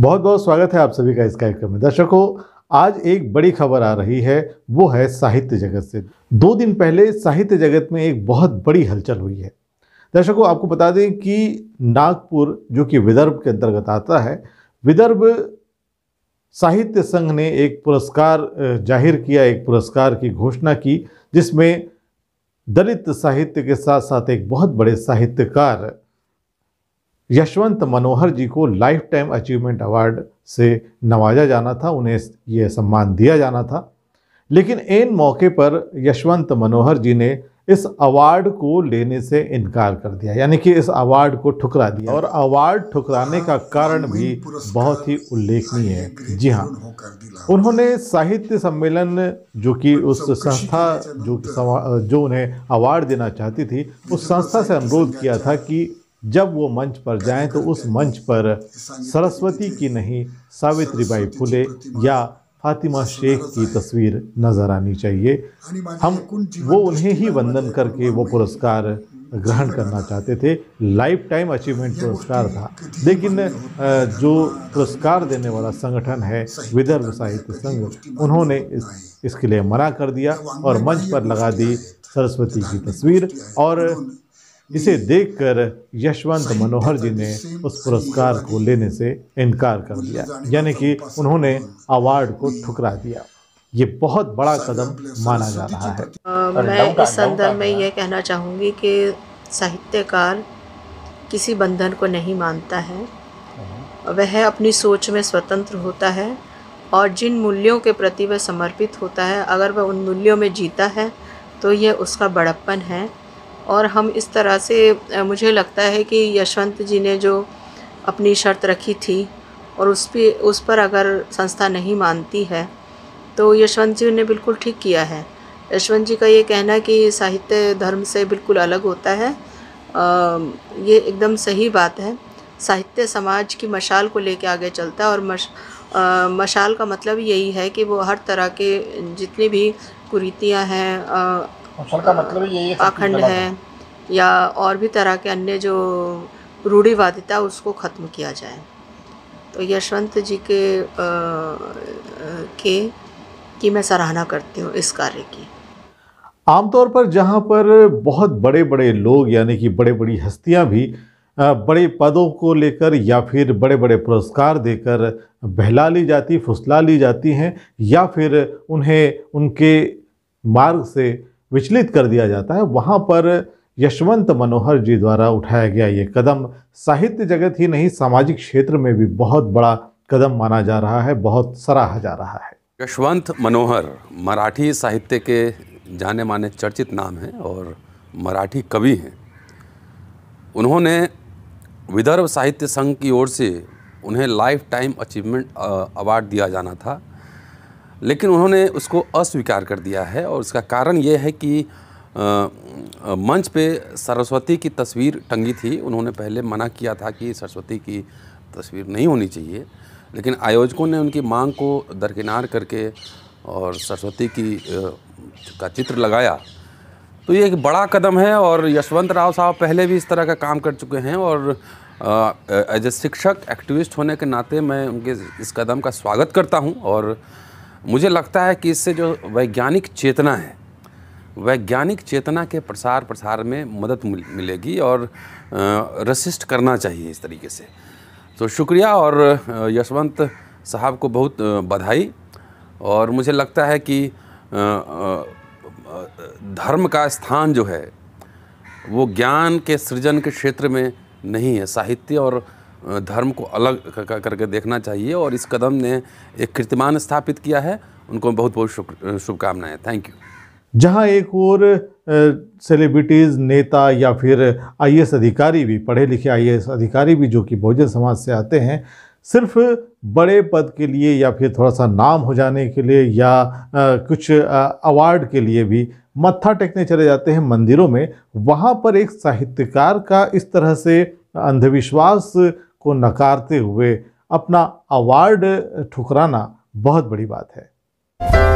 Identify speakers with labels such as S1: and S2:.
S1: बहुत बहुत स्वागत है आप सभी का इस कार्यक्रम में दर्शकों आज एक बड़ी खबर आ रही है वो है साहित्य जगत से दो दिन पहले साहित्य जगत में एक बहुत बड़ी हलचल हुई है दर्शकों आपको बता दें कि नागपुर जो कि विदर्भ के अंतर्गत आता है विदर्भ साहित्य संघ ने एक पुरस्कार जाहिर किया एक पुरस्कार की घोषणा की जिसमें दलित साहित्य के साथ साथ एक बहुत बड़े साहित्यकार यशवंत मनोहर जी को लाइफ टाइम अचीवमेंट अवार्ड से नवाजा जाना था उन्हें यह सम्मान दिया जाना था लेकिन इन मौके पर यशवंत मनोहर जी ने इस अवार्ड को लेने से इनकार कर दिया यानी कि इस अवार्ड को ठुकरा दिया और अवार्ड ठुकराने का हाँ, कारण भी बहुत ही उल्लेखनीय है जी हाँ उन्होंने साहित्य सम्मेलन जो कि उस संस्था जो जो उन्हें अवार्ड देना चाहती थी उस संस्था से अनुरोध किया था कि जब वो मंच पर जाएं तो उस मंच पर सरस्वती की नहीं सावित्री बाई फुले या फातिमा शेख की तस्वीर नज़र आनी चाहिए हम वो उन्हें ही वंदन करके वो पुरस्कार ग्रहण करना चाहते थे लाइफ टाइम अचीवमेंट पुरस्कार था लेकिन जो पुरस्कार देने वाला संगठन है विदर्भ साहित्य संघ उन्होंने इस इसके लिए मना कर दिया और मंच पर लगा दी सरस्वती की तस्वीर और इसे देखकर यशवंत मनोहर जी ने उस पुरस्कार को लेने से इनकार कर दिया यानी कि तो उन्होंने अवार्ड को ठुकरा दिया ये बहुत बड़ा कदम माना जा रहा है आ, मैं इस संदर्भ
S2: में यह कहना चाहूँगी कि साहित्यकार किसी बंधन को नहीं मानता है हम्म। वह अपनी सोच में स्वतंत्र होता है और जिन मूल्यों के प्रति वह समर्पित होता है अगर वह उन मूल्यों में जीता है तो यह उसका बड़प्पन है और हम इस तरह से मुझे लगता है कि यशवंत जी ने जो अपनी शर्त रखी थी और उस पर उस पर अगर संस्था नहीं मानती है तो यशवंत जी ने बिल्कुल ठीक किया है यशवंत जी का ये कहना कि साहित्य धर्म से बिल्कुल अलग होता है आ, ये एकदम सही बात है साहित्य समाज की मशाल को लेकर आगे चलता है और मश आ, मशाल का मतलब यही है कि वो हर तरह के जितनी भी कुरीतियाँ हैं का मतलब ये है पाखंड है या और भी तरह के अन्य जो रूढ़ीवादिता उसको ख़त्म किया जाए तो यशवंत जी के आ, के की मैं सराहना करती हूँ इस कार्य की
S1: आमतौर पर जहाँ पर बहुत बड़े बड़े लोग यानी कि बड़े बड़ी हस्तियाँ भी बड़े पदों को लेकर या फिर बड़े बड़े पुरस्कार देकर बहला ली जाती फुसला ली जाती हैं या फिर उन्हें उनके मार्ग से विचलित कर दिया जाता है वहाँ पर यशवंत मनोहर जी द्वारा उठाया गया ये कदम साहित्य जगत ही नहीं सामाजिक क्षेत्र में भी बहुत बड़ा कदम माना जा रहा है बहुत सराहा जा रहा है
S3: यशवंत मनोहर मराठी साहित्य के जाने माने चर्चित नाम हैं और मराठी कवि हैं उन्होंने विदर्भ साहित्य संघ की ओर से उन्हें लाइफ टाइम अचीवमेंट अवार्ड दिया जाना था लेकिन उन्होंने उसको अस्वीकार कर दिया है और उसका कारण ये है कि मंच पे सरस्वती की तस्वीर टंगी थी उन्होंने पहले मना किया था कि सरस्वती की तस्वीर नहीं होनी चाहिए लेकिन आयोजकों ने उनकी मांग को दरकिनार करके और सरस्वती की का चित्र लगाया तो ये एक बड़ा कदम है और यशवंत राव साहब पहले भी इस तरह का काम कर चुके हैं और एज ए शिक्षक एक्टिविस्ट होने के नाते मैं उनके इस कदम का स्वागत करता हूँ और मुझे लगता है कि इससे जो वैज्ञानिक चेतना है वैज्ञानिक चेतना के प्रसार प्रसार में मदद मिलेगी और रसिस्ट करना चाहिए इस तरीके से तो शुक्रिया और यशवंत साहब को बहुत बधाई और मुझे लगता है कि धर्म का स्थान जो है वो ज्ञान के सृजन के क्षेत्र में नहीं है साहित्य और धर्म को अलग करके देखना चाहिए और इस कदम ने एक कीर्तिमान स्थापित किया है उनको बहुत बहुत शुभकामनाएं थैंक यू
S1: जहां एक और सेलिब्रिटीज़ नेता या फिर आई अधिकारी भी पढ़े लिखे आई अधिकारी भी जो कि बहुजन समाज से आते हैं सिर्फ बड़े पद के लिए या फिर थोड़ा सा नाम हो जाने के लिए या आ, कुछ अवार्ड के लिए भी मत्था टेकने चले जाते हैं मंदिरों में वहाँ पर एक साहित्यकार का इस तरह से अंधविश्वास को नकारते हुए अपना अवार्ड ठुकराना बहुत बड़ी बात है